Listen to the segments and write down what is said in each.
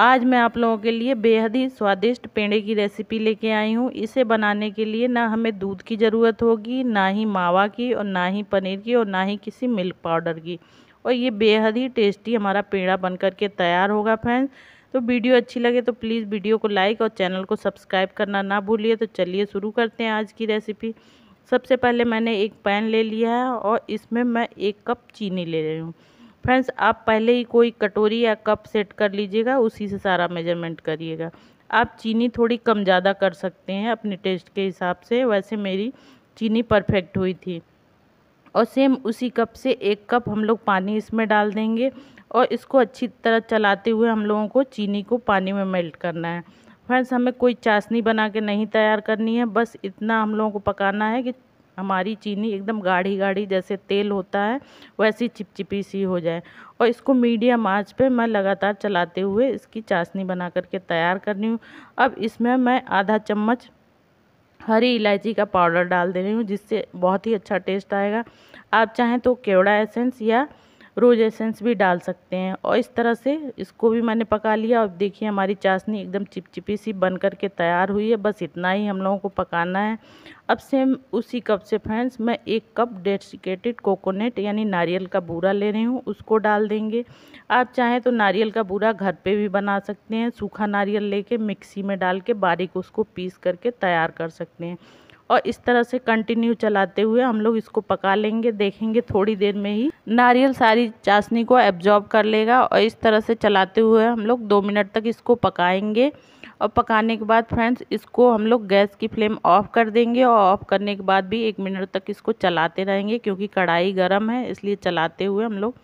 आज मैं आप लोगों के लिए बेहद ही स्वादिष्ट पेड़े की रेसिपी लेके आई हूँ इसे बनाने के लिए ना हमें दूध की ज़रूरत होगी ना ही मावा की और ना ही पनीर की और ना ही किसी मिल्क पाउडर की और ये बेहद ही टेस्टी हमारा पेड़ा बन कर के तैयार होगा फ्रेंड्स तो वीडियो अच्छी लगे तो प्लीज़ वीडियो को लाइक और चैनल को सब्सक्राइब करना ना भूलिए तो चलिए शुरू करते हैं आज की रेसिपी सबसे पहले मैंने एक पैन ले लिया है और इसमें मैं एक कप चीनी ले रही हूँ फ्रेंड्स आप पहले ही कोई कटोरी या कप सेट कर लीजिएगा उसी से सारा मेजरमेंट करिएगा आप चीनी थोड़ी कम ज़्यादा कर सकते हैं अपने टेस्ट के हिसाब से वैसे मेरी चीनी परफेक्ट हुई थी और सेम उसी कप से एक कप हम लोग पानी इसमें डाल देंगे और इसको अच्छी तरह चलाते हुए हम लोगों को चीनी को पानी में मेल्ट करना है फ्रेंड्स हमें कोई चाशनी बना के नहीं तैयार करनी है बस इतना हम लोगों को पकाना है कि हमारी चीनी एकदम गाढ़ी गाढ़ी जैसे तेल होता है वैसी चिपचिपी सी हो जाए और इसको मीडियम आंच पे मैं लगातार चलाते हुए इसकी चाशनी बना करके तैयार करनी हूँ अब इसमें मैं आधा चम्मच हरी इलायची का पाउडर डाल दे रही हूँ जिससे बहुत ही अच्छा टेस्ट आएगा आप चाहें तो केवड़ा एसेंस या रोज़ एसेंस भी डाल सकते हैं और इस तरह से इसको भी मैंने पका लिया और देखिए हमारी चाशनी एकदम चिपचिपी सी बन कर के तैयार हुई है बस इतना ही हम लोगों को पकाना है अब सेम उसी कप से फ्रेंड्स मैं एक कप डेसिकेटेड कोकोनट यानी नारियल का बूरा ले रही हूँ उसको डाल देंगे आप चाहें तो नारियल का बूरा घर पर भी बना सकते हैं सूखा नारियल ले मिक्सी में डाल के बारीक उसको पीस करके तैयार कर सकते हैं और इस तरह से कंटिन्यू चलाते हुए हम लोग इसको पका लेंगे देखेंगे थोड़ी देर में ही नारियल सारी चाशनी को एब्जॉर्ब कर लेगा और इस तरह से चलाते हुए हम लोग दो मिनट तक इसको पकाएंगे और पकाने के बाद फ्रेंड्स इसको हम लोग गैस की फ्लेम ऑफ़ कर देंगे और ऑफ़ करने के बाद भी एक मिनट तक इसको चलाते रहेंगे क्योंकि कढ़ाई गर्म है इसलिए चलाते हुए हम लोग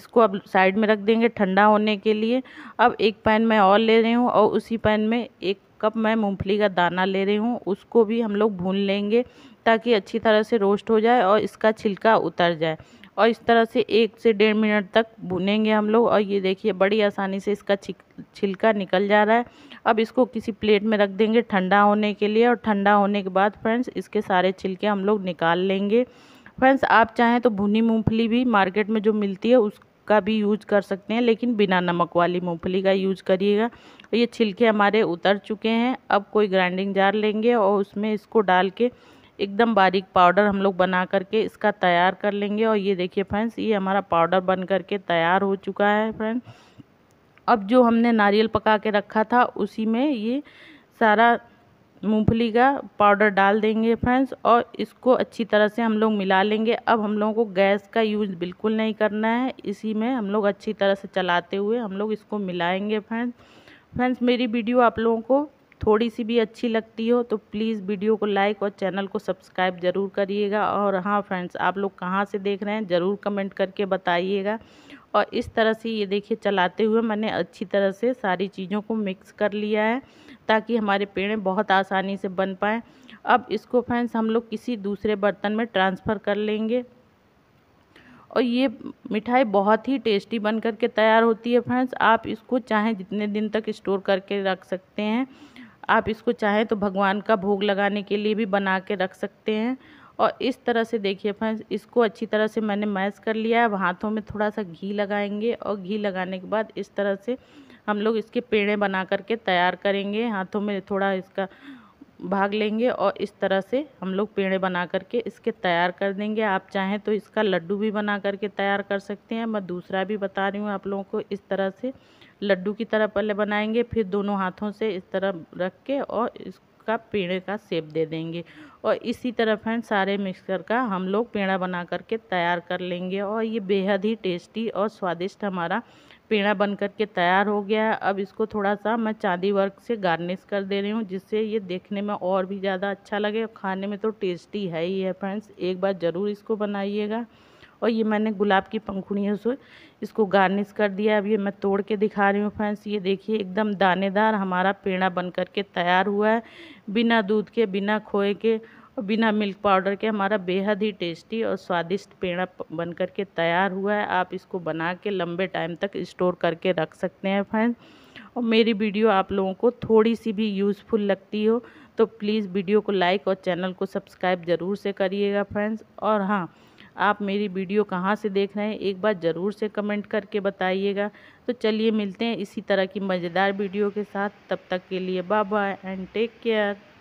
इसको अब साइड में रख देंगे ठंडा होने के लिए अब एक पैन मैं और ले रही हूँ और उसी पैन में एक कप मैं मूंगफली का दाना ले रही हूँ उसको भी हम लोग भून लेंगे ताकि अच्छी तरह से रोस्ट हो जाए और इसका छिलका उतर जाए और इस तरह से एक से डेढ़ मिनट तक भुनेंगे हम लोग और ये देखिए बड़ी आसानी से इसका छिलका निकल जा रहा है अब इसको किसी प्लेट में रख देंगे ठंडा होने के लिए और ठंडा होने के बाद फ्रेंड्स इसके सारे छिलके हम लोग निकाल लेंगे फ्रेंड्स आप चाहें तो भुनी मूँगफली भी मार्केट में जो मिलती है उसका भी यूज कर सकते हैं लेकिन बिना नमक वाली मूँगफली का यूज करिएगा ये छिलके हमारे उतर चुके हैं अब कोई ग्राइंडिंग जार लेंगे और उसमें इसको डाल के एकदम बारीक पाउडर हम लोग बना करके इसका तैयार कर लेंगे और ये देखिए फ्रेंड्स ये हमारा पाउडर बन करके तैयार हो चुका है फ्रेंड अब जो हमने नारियल पका के रखा था उसी में ये सारा मूंगफली का पाउडर डाल देंगे फ्रेंड्स और इसको अच्छी तरह से हम लोग मिला लेंगे अब हम लोगों को गैस का यूज़ बिल्कुल नहीं करना है इसी में हम लोग अच्छी तरह से चलाते हुए हम लोग इसको मिलाएंगे फ्रेंड्स फ्रेंड्स मेरी वीडियो आप लोगों को थोड़ी सी भी अच्छी लगती हो तो प्लीज़ वीडियो को लाइक और चैनल को सब्सक्राइब ज़रूर करिएगा और हाँ फ्रेंड्स आप लोग कहाँ से देख रहे हैं ज़रूर कमेंट करके बताइएगा और इस तरह से ये देखिए चलाते हुए मैंने अच्छी तरह से सारी चीज़ों को मिक्स कर लिया है ताकि हमारे पेड़ बहुत आसानी से बन पाएँ अब इसको फ्रेंड्स हम लोग किसी दूसरे बर्तन में ट्रांसफ़र कर लेंगे और ये मिठाई बहुत ही टेस्टी बन कर के तैयार होती है फ्रेंड्स आप इसको चाहें जितने दिन तक स्टोर करके रख सकते हैं आप इसको चाहें तो भगवान का भोग लगाने के लिए भी बना के रख सकते हैं और इस तरह से देखिए फ्रेंड्स इसको अच्छी तरह से मैंने मैश कर लिया है अब हाथों में थोड़ा सा घी लगाएंगे और घी लगाने के बाद इस तरह से हम लोग इसके पेड़े बना करके तैयार करेंगे हाथों में थोड़ा इसका भाग लेंगे और इस तरह से हम लोग पेड़े बना करके इसके तैयार कर देंगे आप चाहें तो इसका लड्डू भी बना करके तैयार कर सकते हैं मैं दूसरा भी बता रही हूँ आप लोगों को इस तरह से लड्डू की तरह पहले बनाएंगे फिर दोनों हाथों से इस तरह रख के और इसका पेड़े का सेप दे देंगे और इसी तरह फ्रेंड सारे मिक्सर का हम लोग पेड़ा बना करके तैयार कर लेंगे और ये बेहद ही टेस्टी और स्वादिष्ट हमारा पेड़ा बन कर के तैयार हो गया है अब इसको थोड़ा सा मैं चांदी वर्क से गार्निश कर दे रही हूँ जिससे ये देखने में और भी ज़्यादा अच्छा लगे और खाने में तो टेस्टी है ही है फ्रेंड्स एक बार ज़रूर इसको बनाइएगा और ये मैंने गुलाब की पंखुड़ियों से इसको गार्निश कर दिया अब ये मैं तोड़ के दिखा रही हूँ फ्रेंड्स ये देखिए एकदम दानेदार हमारा पेड़ा बन कर के तैयार हुआ है बिना दूध के बिना खोए के और बिना मिल्क पाउडर के हमारा बेहद ही टेस्टी और स्वादिष्ट पेड़ा बन कर के तैयार हुआ है आप इसको बना के लंबे टाइम तक स्टोर करके रख सकते हैं फ्रेंड्स और मेरी वीडियो आप लोगों को थोड़ी सी भी यूज़फुल लगती हो तो प्लीज़ वीडियो को लाइक और चैनल को सब्सक्राइब ज़रूर से करिएगा फ्रेंड्स और हाँ आप मेरी वीडियो कहाँ से देख रहे हैं एक बार ज़रूर से कमेंट करके बताइएगा तो चलिए मिलते हैं इसी तरह की मज़ेदार वीडियो के साथ तब तक के लिए bye bye and take care